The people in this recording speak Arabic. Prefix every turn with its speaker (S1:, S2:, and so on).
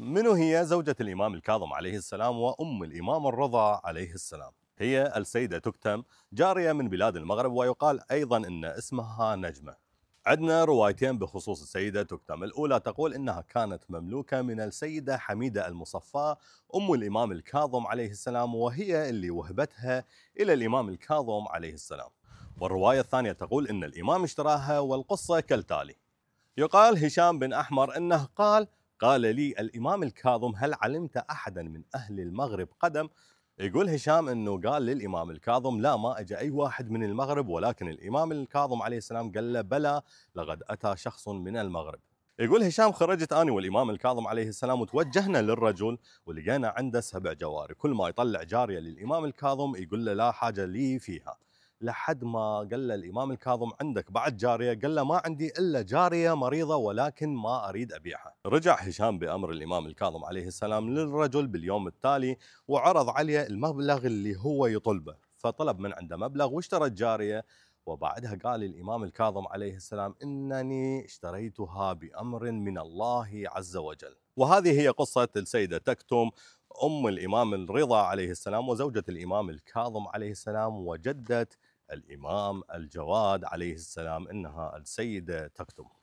S1: من هي زوجة الإمام الكاظم عليه السلام وأم الإمام الرضا عليه السلام هي السيدة تكتم جارية من بلاد المغرب ويقال أيضا أن اسمها نجمة عندنا روايتين بخصوص السيدة تكتم الأولى تقول إنها كانت مملوكة من السيدة حميدة المصفى أم الإمام الكاظم عليه السلام وهي اللي وهبتها إلى الإمام الكاظم عليه السلام والرواية الثانية تقول إن الإمام اشتراها والقصة كالتالي يقال هشام بن أحمر أنه قال قال لي الإمام الكاظم هل علمت أحدا من أهل المغرب قدم يقول هشام انه قال للامام الكاظم لا ما اجى اي واحد من المغرب ولكن الامام الكاظم عليه السلام قال له بلى لقد اتى شخص من المغرب يقول هشام خرجت أنا والإمام الكاظم عليه السلام وتوجهنا للرجل ولقينا عنده سبع جواري كل ما يطلع جارية للإمام الكاظم يقول له لا حاجة لي فيها لحد ما قال له الامام الكاظم عندك بعد جاريه قال له ما عندي الا جاريه مريضه ولكن ما اريد ابيعها رجع هشام بامر الامام الكاظم عليه السلام للرجل باليوم التالي وعرض عليه المبلغ اللي هو يطلبه فطلب من عنده مبلغ واشترى الجاريه وبعدها قال الإمام الكاظم عليه السلام إنني اشتريتها بأمر من الله عز وجل وهذه هي قصة السيدة تكتم أم الإمام الرضا عليه السلام وزوجة الإمام الكاظم عليه السلام وجدة الإمام الجواد عليه السلام إنها السيدة تكتم